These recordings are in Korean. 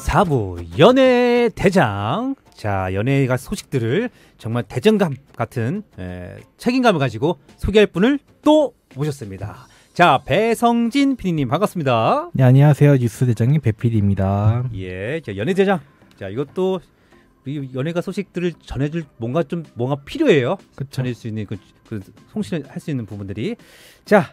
4부 연애 대장. 자, 연애가 소식들을 정말 대장감 같은 에, 책임감을 가지고 소개할 분을 또 모셨습니다. 자, 배성진 PD님 반갑습니다. 네, 안녕하세요. 뉴스 대장님 배PD입니다. 예, 자, 연애 대장. 자, 이것도 이연애가 소식들을 전해줄 뭔가 좀 뭔가 필요해요. 그쵸. 전해줄 수 있는 그, 그 송신을 할 수 있는 부분들이. 자,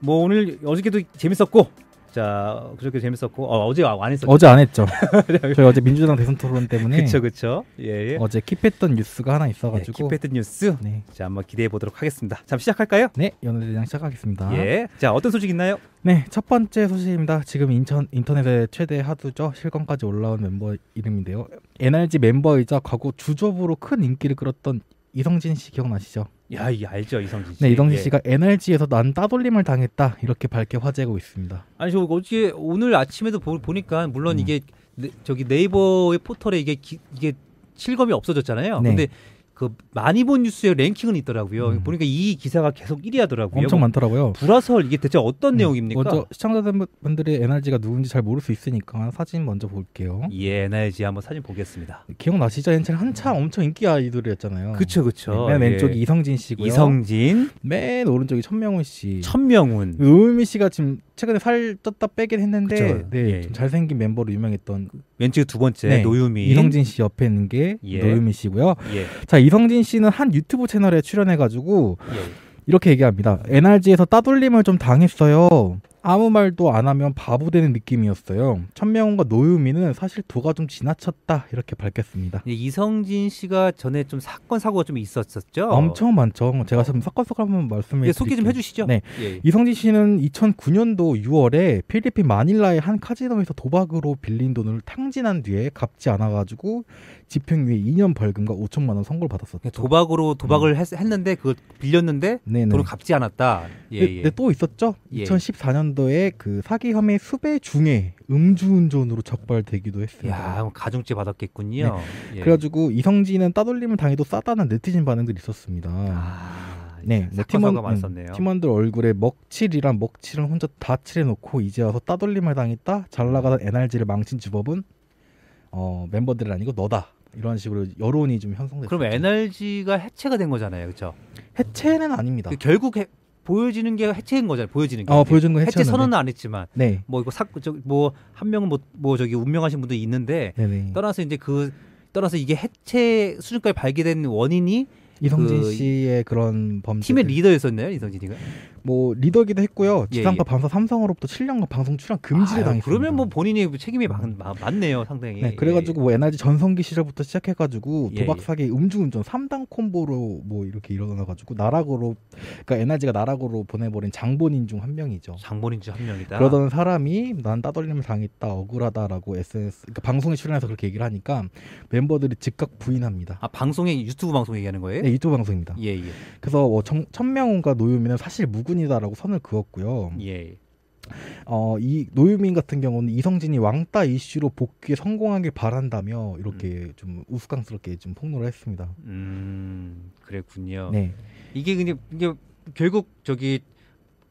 뭐 오늘 어저께도 재밌었고 자그렇게 재밌었고 어, 제안 했었죠. 어제 안 했죠. 저희 어제 민주당 대선 토론 때문에 그렇죠, 그렇죠. 예, 예, 어제 킵했던 뉴스가 하나 예, 있어가지고 예, 킵했던 뉴스. 네. 자 한번 기대해 보도록 하겠습니다. 잠 시작할까요? 네, 연애 대장 시작하겠습니다. 예. 자 어떤 소식 있나요? 네, 첫 번째 소식입니다. 지금 인천 인터넷의 최대 하두죠 실검까지 올라온 멤버 이름인데요. NRG 멤버이자 과거 주접으로 큰 인기를 끌었던 이성진 씨 기억나시죠? 야, 이 알죠 이성진 씨. 네, 이성진 예. 씨가 예. NRG에서 난 따돌림을 당했다 이렇게 밝게 화제고 있습니다. 아니 저 어제 오늘 아침에도 보, 니까 물론 음. 이게 네, 저기 네이버의 포털에 이게 기, 이게 실검이 없어졌잖아요. 네. 근데 그 많이 본 뉴스의 랭킹은 있더라고요. 음. 보니까 이 기사가 계속 1위 하더라고요. 엄청 많더라고요. 뭐 불화설 이게 대체 어떤 네. 내용입니까? 먼저 시청자분들의 NRG가 누군지 잘 모를 수 있으니까 사진 먼저 볼게요. 예, NRG 한번 사진 보겠습니다. 기억나시죠? 옛날 한창 엄청 인기 아이돌이었잖아요. 그쵸, 그쵸. 네, 맨 왼쪽이 예. 이성진 씨고요. 이성진. 맨 오른쪽이 천명훈 씨. 천명훈. 노미 씨가 지금 최근에 살 떴다 빼긴 했는데 네, 예, 예. 잘생긴 멤버로 유명했던 멘트 두 번째 네, 노유미 이성진 씨 옆에 있는 게 예. 노유미 씨고요. 예. 자 이성진 씨는 한 유튜브 채널에 출연해가지고 예. 이렇게 얘기합니다. NRG에서 따돌림을 좀 당했어요. 아무 말도 안 하면 바보 되는 느낌이었어요. 천명훈과 노유미는 사실 도가 좀 지나쳤다 이렇게 밝혔습니다. 예, 이성진 씨가 전에 좀 사건 사고가 좀 있었었죠. 엄청 많죠. 제가 좀 어. 사건 사고 한번 말씀해 예, 소개 좀 해주시죠. 네, 예. 예. 이성진 씨는 2009년도 6월에 필리핀 마닐라의 한 카지노에서 도박으로 빌린 돈을 탕진한 뒤에 갚지 않아가지고 집행유예 2년 벌금과 5천만 원 선고를 받았었죠. 예, 도박으로 도박을 음. 했, 는데 그걸 빌렸는데 네네. 돈을 갚지 않았다. 네, 예, 네, 네, 또 있었죠. 2014년 한도의 그 사기 혐의 수배 중에 음주운전으로 적발되기도 했어요 야, 가중죄 받았겠군요. 네. 예. 그래가지고 이성진은 따돌림을 당해도 싸다는 네티즌 반응들이 있었습니다. 아, 네, 네 팀원, 네, 팀원들 얼굴에 먹칠이란 먹칠은 혼자 다 칠해놓고 이제 와서 따돌림을 당했다. 잘 나가던 NRG를 망친 주법은 어, 멤버들은 아니고 너다. 이런 식으로 여론이 좀 형성됐어요. 그럼 NRG가 해체가 된 거잖아요, 그렇죠? 해체는 아닙니다. 그 결국 해, 보여지는 게 해체인 거잖아요. 보여지는 게. 어, 보여지는 거 해체 선언은 안 했지만 네. 뭐 이거 사저뭐한 명은 뭐, 뭐 저기 운명하신 분도 있는데 네네. 떠나서 이제 그 떠나서 이게 해체 수준까지 발견된 원인이 이성진 그 씨의 그런 범죄 팀의 리더였었나요, 이성진이가? 뭐 리더기도 했고요. 예, 지상파 예, 예. 방사 삼성으로부터 7년간 방송 출연 금지를 아, 당했습니다. 그러면 뭐 본인이 뭐 책임이 많, 많네요, 상당히. 네, 그래가지고 예, 뭐 에너지 전성기 시절부터 시작해가지고 예, 도박 예. 사기, 음주운전 3단 콤보로 뭐 이렇게 일어나가지고 나락으로 그러니까 에너지가 나락으로 보내버린 장본인 중 한 명이죠. 장본인 중 한 명이다. 그러던 사람이 난 따돌림을 당했다, 억울하다라고 SNS 그러니까 방송에 출연해서 그렇게 얘기를 하니까 멤버들이 즉각 부인합니다. 아 방송에 유튜브 방송 얘기하는 거예요? 네, 유튜브 방송입니다. 예 예. 그래서 뭐 천명훈과 노유미는 사실 무고 일군이다라고 선을 그었고요. 예. 어, 이 노유민 같은 경우는 이성진이 왕따 이슈로 복귀에 성공하길 바란다며 이렇게 음. 좀 우스꽝스럽게 좀 폭로를 했습니다. 음, 그랬군요. 네. 이게 근데 이게 결국 저기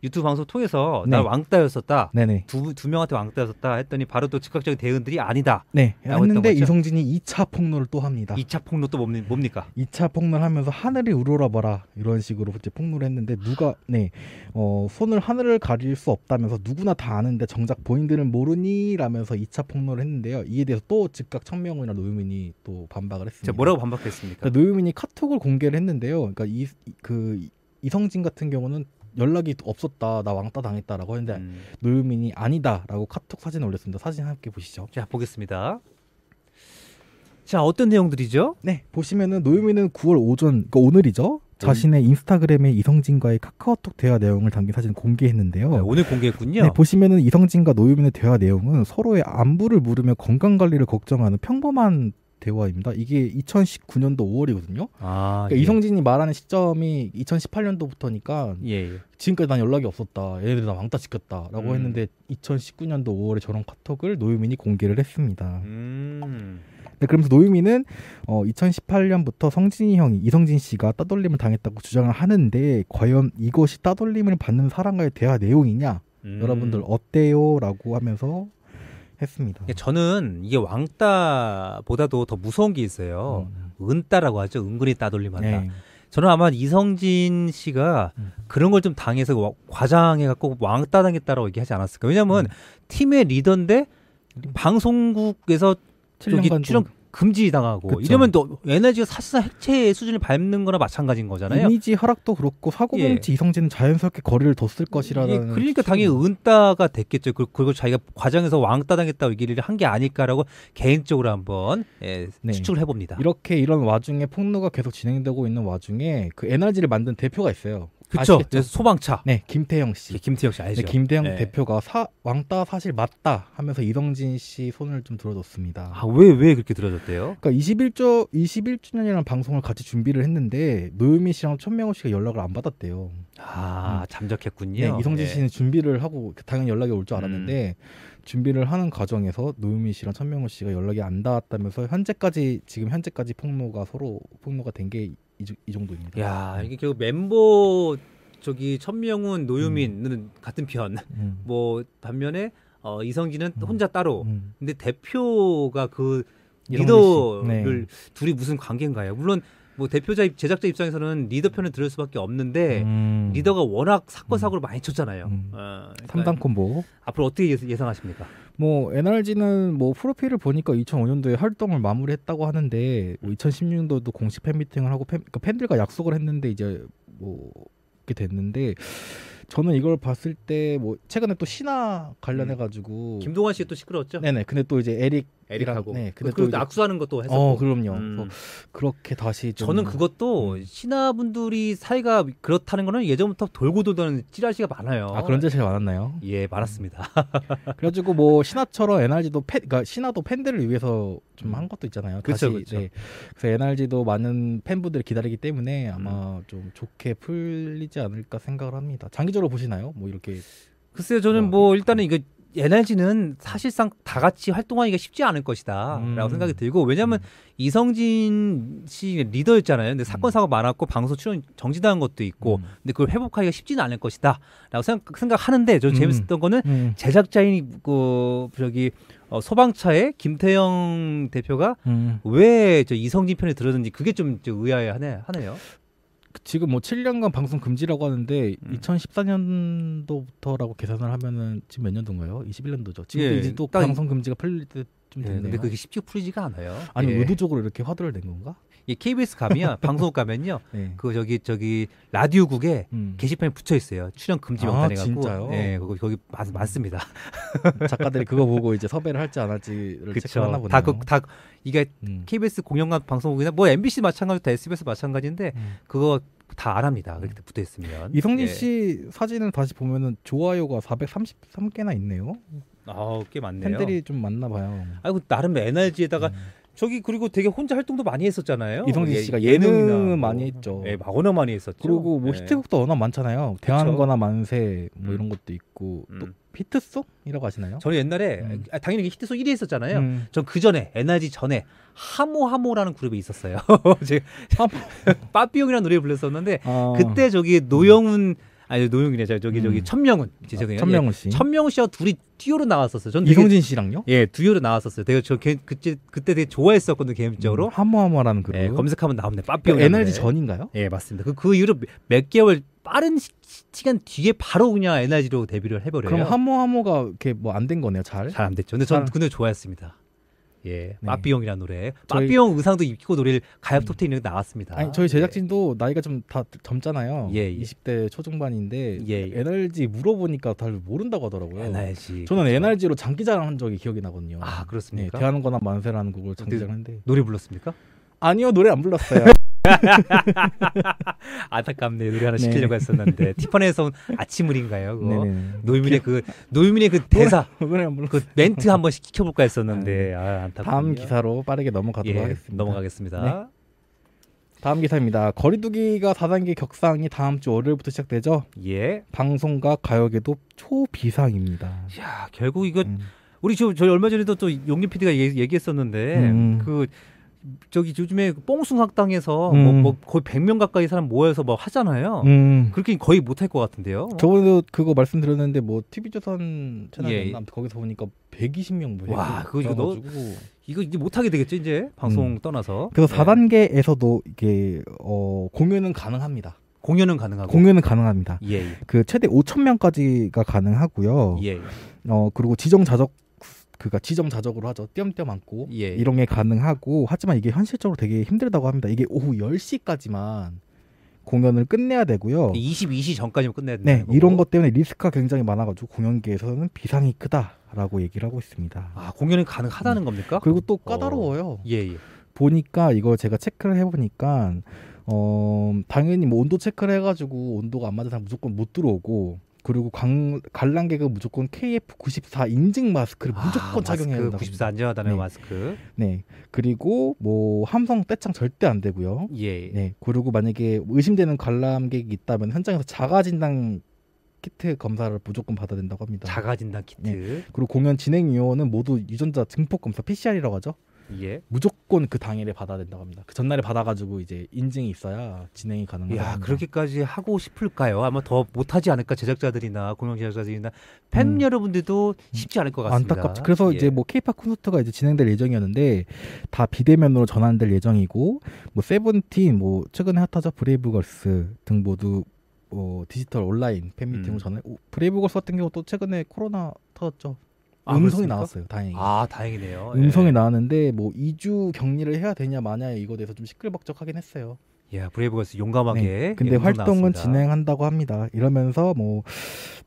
유튜브 방송 통해서 네. 나 왕따였었다. 네네. 네. 두, 두 명한테 왕따였었다 했더니 바로 또 즉각적인 대응들이 아니다. 네. 했는데 이성진이 2차 폭로를 또 합니다. 2차 폭로 또 뭡니까? 2차 폭로를 하면서 하늘이 우러러봐라 이런 식으로 이제 폭로를 했는데 누가 네. 어, 손을 하늘을 가릴 수 없다면서 누구나 다 아는데 정작 본인들은 모르니 라면서 2차 폭로를 했는데요. 이에 대해서 또 즉각 청명훈이나 노유민이 또 반박을 했습니다. 뭐라고 반박했습니까? 그러니까 노유민이 카톡을 공개를 했는데요. 그러니까 이 그 이성진 같은 경우는 연락이 없었다 나 왕따 당했다라고 했는데 음. 노유민이 아니다라고 카톡 사진을 올렸습니다 사진 함께 보시죠 자 보겠습니다 자 어떤 내용들이죠 네 보시면은 노유민은 9월 오전 그러니까 오늘이죠 자신의 인스타그램에 이성진과의 카카오톡 대화 내용을 담긴 사진 공개했는데요. 네, 오늘 공개했군요. 네, 보시면은 이성진과 노유민의 대화 내용은 서로의 안부를 물으며 건강 관리를 걱정하는 평범한 대화입니다. 이게 2019년도 5월이거든요. 아, 그러니까 예. 이성진이 말하는 시점이 2018년도부터니까 예, 예, 지금까지 난 연락이 없었다. 얘네들 나 왕따 시켰다라고 음. 했는데 2019년도 5월에 저런 카톡을 노유민이 공개를 했습니다. 음. 네, 그러면서 노유민은 어, 2018년부터 성진이 형이 이성진 씨가 따돌림을 당했다고 주장을 하는데 과연 이것이 따돌림을 받는 사람과의 대화 내용이냐? 음. 여러분들 어때요? 라고 하면서 했습니다. 예, 저는 이게 왕따보다도 더 무서운 게 있어요. 음, 음. 은따라고 하죠. 은근히 따돌림한다. 네. 저는 아마 이성진 씨가 음. 그런 걸 좀 당해서 과장해갖고 왕따 당했다라고 얘기하지 않았을까. 왜냐하면 음. 팀의 리더인데 방송국에서 저기 출연 금지당하고 그쵸. 이러면 또 에너지가 사실상 핵체의 수준을 밟는 거나 마찬가지인 거잖아요. 이미지 하락도 그렇고 사고뭉치 예. 이성진은 자연스럽게 거리를 뒀을 음, 것이라는. 예, 그러니까 당연히 은따가 됐겠죠. 그, 그리고 자기가 과정에서 왕따 당했다고 얘기를 한 게 아닐까라고 개인적으로 한번 예, 네. 추측을 해봅니다. 이렇게 이런 와중에 폭로가 계속 진행되고 있는 와중에 그 에너지를 만든 대표가 있어요. 그쵸. 그래서 네, 소방차. 네, 김태형 씨. 네, 김태형 씨 알죠? 네, 김태형 네. 대표가 사, 왕따 사실 맞다 하면서 이성진 씨 손을 좀 들어줬습니다. 아, 왜, 왜 그렇게 들어줬대요? 그러니까 21조, 21주년이라는 방송을 같이 준비를 했는데 노유미 씨랑 천명호 씨가 연락을 안 받았대요. 아, 음. 잠적했군요. 네, 이성진 네. 씨는 준비를 하고 당연히 연락이 올줄 음. 알았는데 음. 준비를 하는 과정에서 노유미 씨랑 천명호 씨가 연락이 안 닿았다면서 현재까지 지금 현재까지 폭로가 서로 폭로가 된게 이, 이 정도입니다. 야 네. 이게 결국 멤버 저기 천명훈 노유민은 음. 같은 편. 음. 뭐 반면에 어, 이성진은 음. 혼자 따로. 음. 근데 대표가 그 리더를 네. 둘이 무슨 관계인가요? 물론 뭐 대표자 제작자 입장에서는 리더 편을 들을 수밖에 없는데 음. 리더가 워낙 사건 음. 사고를 음. 많이 쳤잖아요. 음. 어, 그러니까 당 콤보 앞으로 어떻게 예상하십니까? 뭐 NRG는 뭐 프로필을 보니까 2005년도에 활동을 마무리했다고 하는데 뭐 2016년도도 공식 팬미팅을 하고 팬, 그러니까 팬들과 약속을 했는데 이제 뭐 이렇게 됐는데 저는 이걸 봤을 때 뭐 최근에 또 신화 관련해 가지고 음. 김동완 씨또 시끄러웠죠? 네네. 근데 또 이제 에릭 에릭하고. 네. 근데 그리고 또 악수하는 것도 해서. 어, 그럼요. 음. 그렇게 다시 좀... 저는 그것도 음. 신하분들이 사이가 그렇다는 거는 예전부터 돌고 돌던 찌라시가 많아요. 아, 그런 제시 많았나요? 예, 많았습니다. 음. 그래가지고 뭐 신하처럼 NRG도 팬, 그러니까 신하도 팬들을 위해서 좀 한 것도 있잖아요. 그렇죠, 그렇죠. 네. 그래서 NRG도 많은 팬분들을 기다리기 때문에 아마 음. 좀 좋게 풀리지 않을까 생각을 합니다. 장기적으로 보시나요? 뭐 이렇게. 글쎄요, 저는 뭐, 뭐 일단은 이거 NLG는 사실상 다 같이 활동하기가 쉽지 않을 것이다라고 음. 생각이 들고 왜냐하면 음. 이성진 씨 리더였잖아요. 근데 사건 음. 사고 많았고 방송 출연 정지당한 것도 있고 음. 근데 그걸 회복하기가 쉽지는 않을 것이다라고 생각, 하는데저 재밌었던 거는 제작자인 그 저기 어, 소방차에 김태영 대표가 왜 저 이성진 편에 들었는지 그게 좀 의아해 하네, 하네요. 지금 뭐 7년간 방송 금지라고 하는데 음. 2014년도부터라고 계산을 하면은 지금 몇 년도인가요? 21년도죠. 지금 예, 이제 또 방송 금지가 풀릴 때좀 예, 됐네요. 근데 그게 쉽게 풀리지가 않아요. 아니 예. 의도적으로 이렇게 화두를 낸 건가? 이 KBS 가면 방송국 가면요. 네. 그 저기 저기 라디오국에 음. 게시판에 붙여 있어요. 출연 금지 명단에 아, 갖고. 예, 네, 거기 거기 맞, 맞습니다. 음. 작가들이 그거 보고 이제 섭외를 할지 안 할지를 체크하나 보네요. 다그다 그, 그, 이게 음. KBS 공영관 방송국이나 뭐 MBC 마찬가지고 다 SBS 마찬가지인데 음. 그거 다 안 합니다. 그렇게 붙어 있으면. 이성진 예. 씨 사진을 다시 보면은 좋아요가 433개나 있네요. 아꽤 많네요. 팬들이 좀 많나 봐요. 아이고 나름 에너지에다가 음. 저기 그리고 되게 혼자 활동도 많이 했었잖아요. 이성진 예, 씨가 예능은 뭐. 뭐, 많이 했죠. 예, 막어나 많이 했었죠. 그리고 뭐 예. 히트곡도 워낙 많잖아요. 대한거나 만세 뭐 이런 음. 것도 있고 음. 또 히트송이라고 하시나요? 저는 옛날에 음. 아, 당연히 히트송 1위 했었잖아요. 음. 전그 전에 에너지 전에 하모하모라는 그룹에 있었어요. 제가 빠삐용이라는 노래 불렀었는데 아. 그때 저기 노영훈 음. 아니 노영이네 저 저기 저기 음. 천명훈 지송해요 아, 천명훈 예. 씨. 예, 천명훈 씨와 둘이 듀오로 나왔었어요. 전 이성진 씨랑요? 예, 듀오로 나왔었어요. 제가 저걔 그때 그때 되게 좋아했었거든요 개인적으로. 음, 하모하모라는 그룹. 예, 검색하면 나옵니다. 빠삐. 그 NRG 전인가요? 예, 맞습니다. 그, 그 이후로 몇 개월 빠른 시, 시간 뒤에 바로 그냥 NRG로 데뷔를 해버려요. 그럼 하모하모가 이렇게 뭐안 된 거네요, 잘? 잘 안 됐죠. 근데 전 잘... 근데 좋아했습니다. 예, 빠삐용이라는 네. 노래. 마희 빠삐용 의상도 입고 노래를 가요 음. 톱 텐에 나왔습니다. 아니, 저희 예. 제작진도 예. 나이가 좀 다 젊잖아요. 예, 예. 20대 초중반인데 예, 예. NRG 물어보니까 잘 모른다고 하더라고요. NRG. 저는 그렇죠. NRG로 장기자랑한 적이 기억이 나거든요. 아 그렇습니까? 예, 네, 대한거나 만세라는 곡을 장기자랑했는데 노래 불렀습니까? 아니요 노래 안 불렀어요. 안타깝네요. 노래 하나 시키려고 네. 했었는데 티파니에서 온 아침물인가요? 그거? 네, 네, 노유민의 그 노유민의 그 대사 그 멘트 한번 시켜볼까 했었는데 아, 안타깝네요. 다음 기사로 빠르게 넘어가도록 예, 하겠습니다. 넘어가겠습니다. 다음 기사입니다. 거리두기가 4단계 격상이 다음 주 월요일부터 시작되죠. 예. 방송과 가요계도 초비상입니다. 야 결국 이거 음. 우리 저, 저 얼마 전에도 또 용기 PD가 얘기, 했었는데그 음. 저기 요즘에 그 뽕숭 학당에서 뭐, 음. 뭐, 뭐, 거의 100명 가까이 사람 모여서 뭐 하잖아요. 음. 그렇게 거의 못할 것 같은데요. 저번에도 그거 말씀드렸는데 뭐 TV 조선 채널 예. 거기서 보니까 120명 모여. 와, 그거 이거 너 이거 이제 못 하게 되겠죠, 이제 방송 음. 떠나서. 그래서 4단계에서도 예. 이게 어 공연은 가능합니다. 공연은 가능하고 공연은 가능합니다. 예, 예. 그 최대 5천 명까지가 가능하고요. 예. 예. 어 그리고 지정 자적 그가 지정 자적으로 하죠. 띄엄띄엄 안고 예. 이런 게 가능하고 하지만 이게 현실적으로 되게 힘들다고 합니다. 이게 오후 10시까지만 공연을 끝내야 되고요. 22시 전까지만 끝내야 되는 네, 거고. 이런 것 때문에 리스크가 굉장히 많아가지고 공연계에서는 비상이 크다라고 얘기를 하고 있습니다. 아 공연이 가능하다는 네. 겁니까? 그리고 또 어. 까다로워요. 어. 예, 예. 보니까 이거 제가 체크를 해보니까 어 당연히 뭐 온도 체크를 해가지고 온도가 안 맞은 사람 무조건 못 들어오고 그리고 관, 관람객은 무조건 KF94 인증 마스크를 아, 무조건 아, 착용해야 마스크, 된다. 94 안전하다는 네. 마스크. 네. 그리고 뭐 함성 떼창 절대 안 되고요. 예. 네. 그리고 만약에 의심되는 관람객이 있다면 현장에서 자가 진단 키트 검사를 무조건 받아야 된다고 합니다. 자가 진단 키트. 네. 그리고 공연 진행 요원은 모두 유전자 증폭 검사 PCR이라고 하죠. 예. 무조건 그 당일에 받아야 된다고 합니다. 그 전날에 받아가지고 이제 인증이 있어야 진행이 가능합니다. 야 그렇게까지 하고 싶을까요? 아마 더 못하지 않을까 제작자들이나 공영 제작자들이나 팬 음. 여러분들도 쉽지 않을 것 같습니다. 안타깝죠. 그래서 예. 이제 뭐 케이팝 콘서트가 이제 진행될 예정이었는데 다 비대면으로 전환될 예정이고 뭐 세븐틴 뭐 최근에 핫하죠 브레이브걸스 등 모두 어, 디지털 온라인 팬미팅을 음. 전해 브레이브걸스 같은 경우 또 최근에 코로나 터졌죠 아, 음성이 그렇습니까? 나왔어요. 다행히. 아 다행이네요. 음성이 예. 나왔는데 뭐 2주 격리를 해야 되냐 마냐 이거 대해서 좀 시끌벅적하긴 했어요. 예, 브레이브걸스 용감하게. 네. 근데 예, 활동은 나왔습니다. 진행한다고 합니다. 이러면서 뭐뭐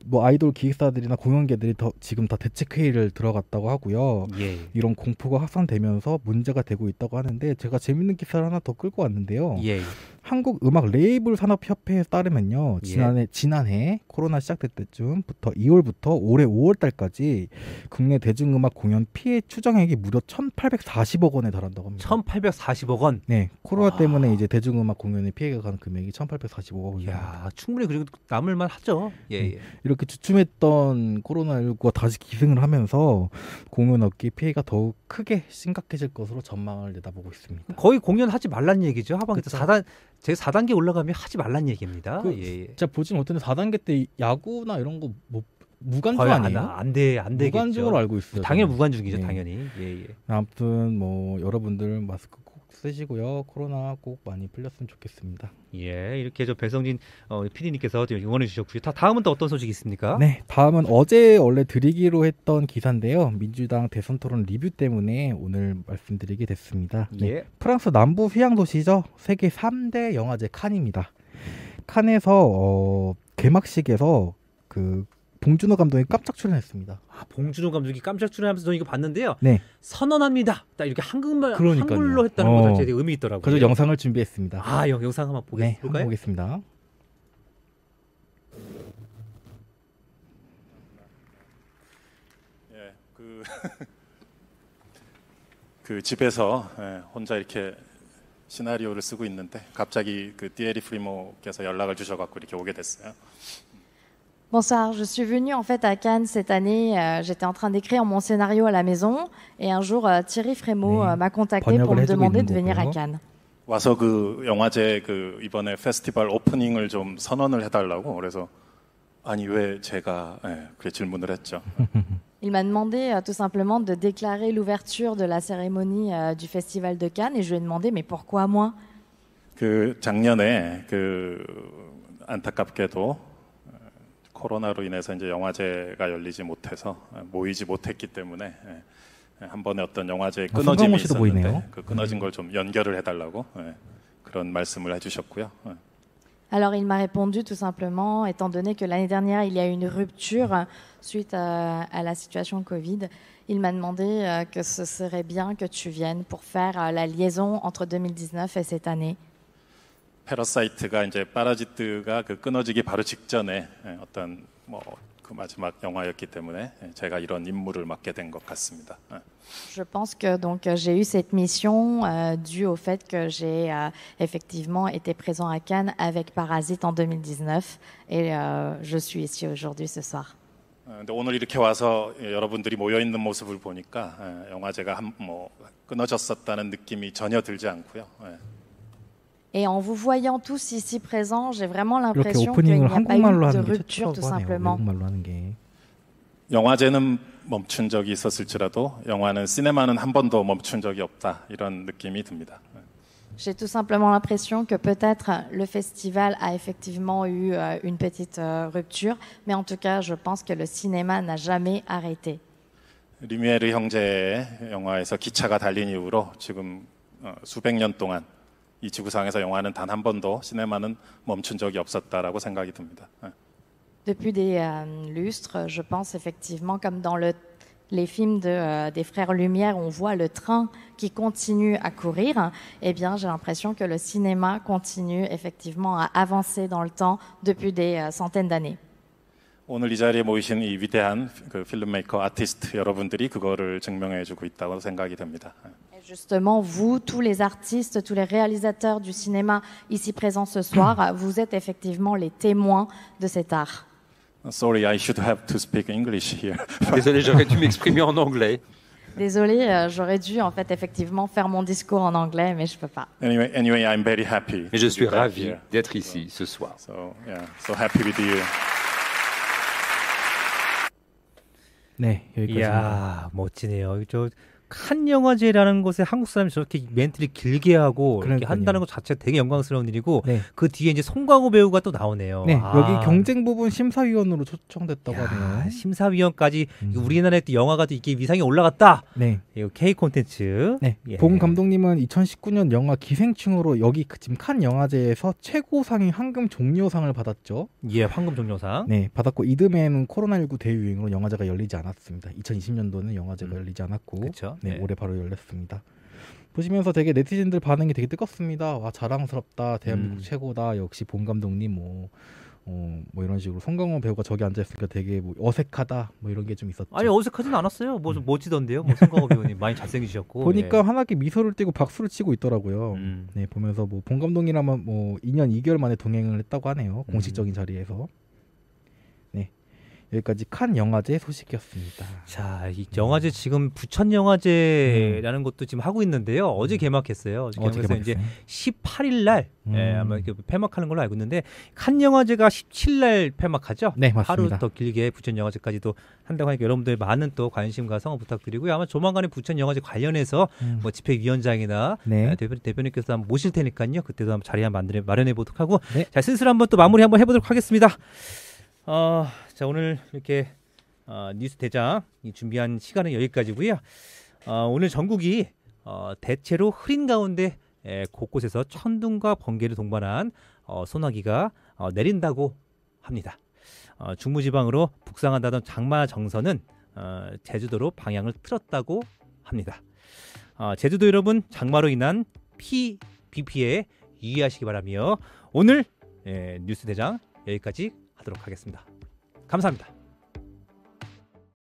뭐 아이돌 기획사들이나 공연계들이 더 지금 다 대책 회의를 들어갔다고 하고요. 예. 이런 공포가 확산되면서 문제가 되고 있다고 하는데 제가 재밌는 기사를 하나 더 끌고 왔는데요. 예. 한국 음악 레이블 산업 협회에 따르면요. 예. 지난해 지난해 코로나 시작될 때쯤부터 2월부터 올해 5월 달까지 국내 대중음악 공연 피해 추정액이 무려 1,840억 원에 달한다고 합니다. 1,840억 원. 네. 코로나 와. 때문에 이제 대중음악 마지막 공연에 피해가 간 금액이 1,845억 원. 야, 충분히 그리고 남을 만 하죠. 예, 음, 예. 이렇게 주춤했던 코로나19가 다시 기승을 하면서 공연 업계 피해가 더욱 크게 심각해질 것으로 전망을 내다보고 있습니다. 거의 공연하지 말란 얘기죠. 하반기 때 4단 제 4단계 올라가면 하지 말란 얘기입니다. 그, 예, 예. 진 보진 못했는데 4단계 때 야구나 이런 거뭐 무관중 아니야요 안돼 안 되겠죠. 무관중으로 알고 있어요. 당연히 무관중이죠, 예. 당연히. 예, 예. 아무튼 뭐 여러분들 마스크 쓰시고요. 코로나 꼭 많이 풀렸으면 좋겠습니다. 예, 이렇게 저 배성진 어, PD님께서 응원해 주셨고요. 다 다음은 또 어떤 소식이 있습니까? 네, 다음은 어제 원래 드리기로 했던 기사인데요. 민주당 대선 토론 리뷰 때문에 오늘 말씀드리게 됐습니다. 네, 예. 프랑스 남부 휴양 도시죠. 세계 3대 영화제 칸입니다. 칸에서 어, 개막식에서 그 봉준호 감독이 깜짝 출연했습니다. 아, 봉준호 감독이 깜짝 출연하면서 저는 이거 봤는데요. 네. 선언합니다. 딱 이렇게 한국말 그러니까요. 한글로 했다는 어. 것 자체에 의미 있더라고요. 그래서 영상을 준비했습니다. 아, 영, 영상 한번 보겠, 네, 볼까요? 보겠습니다. 예, 그, 그 집에서 예, 혼자 이렇게 시나리오를 쓰고 있는데 갑자기 그 디에리 프리모께서 연락을 주셔갖고 이렇게 오게 됐어요. Bonsoir, je suis venue en fait à Cannes cette année. Euh, j'étais en train d'écrire mon scénario à la maison et un jour euh, Thierry Frémaux euh, m'a contacté pour me demander de venir à Cannes. Il m'a demandé tout simplement de déclarer l'ouverture de la cérémonie du festival de Cannes et je lui ai demandé mais pourquoi moi? Alors il m'a répondu tout simplement, étant donné que l'année dernière il y a eu une rupture suite à, la situation Covid, il m'a demandé euh, que ce serait bien que tu viennes pour faire euh, la liaison entre 2019 et cette année. 페러사이트가 이제 파라지트가 그 끊어지기 바로 직전에 어떤 뭐 그 마지막 영화였기 때문에 제가 이런 임무를 맡게 된 것 같습니다. Je pense que donc j'ai eu cette mission euh, due au fait que j'ai euh, effectivement été présent à Cannes avec Parasite en 2019 et euh, je suis ici aujourd'hui ce soir. 근데 오늘 이렇게 와서 여러분들이 모여 있는 모습을 보니까 영화제가 뭐 끊어졌었다는 느낌이 전혀 들지 않고요. Et en vous voyant tous ici présents, j'ai vraiment l'impression qu'il n'y a pas eu de rupture tout simplement. J'ai tout simplement l'impression que peut-être le festival a effectivement eu euh, une petite euh, rupture, mais en tout cas, je pense que le cinéma n'a jamais arrêté. 리미에르 형제의 영화에서 기차가 달린 이후로 지금 수백 centaines d'années, 이 지구상에서 영화는 단 한 번도 시네마는 멈춘 적이 없었다라고 생각이 듭니다. Depuis des euh, lustres, je pense effectivement comme dans le, les films de, euh, des frères Lumière, on voit le train qui continue à courir. hein, Eh bien, j'ai l'impression que le cinéma continue effectivement à avancer dans le temps depuis des euh, centaines d'années. 오늘 이 자리에 모이신 이 위대한 그 필름메이커 아티스트 여러분들이 그거를 증명해주고 있다고 생각이 됩니다. Justement, vous, tous les artistes, tous les réalisateurs du cinéma ici présents ce soir, vous êtes effectivement les témoins de cet art. Sorry, Désolé, j'aurais dû m'exprimer en anglais. Désolé, euh, j'aurais dû en fait effectivement faire mon discours en anglais, mais je ne peux pas. Anyway, Et je suis ravi d'être ici ce soir. So, yeah, so 한 영화제라는 곳에 한국 사람이 저렇게 멘트를 길게 하고 그렇게 한다는 것 자체 가 되게 영광스러운 일이고 네. 그 뒤에 이제 송강호 배우가 또 나오네요. 네. 아. 여기 경쟁 부분 심사위원으로 초청됐다고 하네요. 심사위원까지 음. 우리나라에또 영화가 또 이게 위상이 올라갔다. 네. 이 K 콘텐츠. 네. 예. 봉 감독님은 2019년 영화 기생충으로 여기 그 지금 칸 영화제에서 최고상인 황금 종려상을 받았죠. 예, 황금 종려상. 네, 받았고 이듬해는 코로나19 대유행으로 영화제가 열리지 않았습니다. 2020년도는 영화제가 음. 열리지 않았고. 그렇죠. 네, 네, 올해 바로 열렸습니다. 보시면서 되게 네티즌들 반응이 되게 뜨겁습니다. 와 자랑스럽다. 대한민국 음. 최고다. 역시 본 감독님 뭐. 어, 뭐 이런 식으로 송강호 배우가 저기 앉아 있으니까 되게 뭐 어색하다 뭐 이런 게 좀 있었죠. 아니 어색하진 않았어요. 뭐좀 음. 멋지던데요. 뭐 송강호 배우님 많이 잘생기셨고 보니까 예. 환하게 미소를 띠고 박수를 치고 있더라고요. 음. 네 보면서 뭐본 감독이라면 뭐 2년 뭐 2개월 만에 동행을 했다고 하네요. 공식적인 음. 자리에서. 여기까지 칸 영화제 소식이었습니다. 자, 이 영화제 음. 지금 부천 영화제라는 음. 것도 지금 하고 있는데요. 어제 음. 개막했어요. 어제 서 어제 개막했 이제 18일 날 예, 음. 예, 아마 폐막하는 걸로 알고 있는데 칸 영화제가 17일 날 폐막하죠. 네, 맞습니다. 하루 더 길게 부천 영화제까지도 한다고 하니까 여러분들 많은 또 관심과 성원 부탁드리고요. 아마 조만간에 부천 영화제 관련해서 음. 뭐 집회위원장이나 네. 아, 대변 대표님께서 한번 모실 테니까요. 그때도 한번 자리 한번 마련해 보도록 하고 네. 자, 슬슬 한번 또 마무리 한번 해보도록 하겠습니다. 어, 자 오늘 이렇게 어, 뉴스 대장 준비한 시간은 여기까지고요. 어, 오늘 전국이 어, 대체로 흐린 가운데 에, 예, 곳곳에서 천둥과 번개를 동반한 어, 소나기가 어, 내린다고 합니다. 어, 중부지방으로 북상한다던 장마 정선은 어, 제주도로 방향을 틀었다고 합니다. 어, 제주도 여러분 장마로 인한 피 비피에 유의하시기 바라며 오늘 에, 예, 뉴스 대장 여기까지 하도록 하겠습니다. 감사합니다.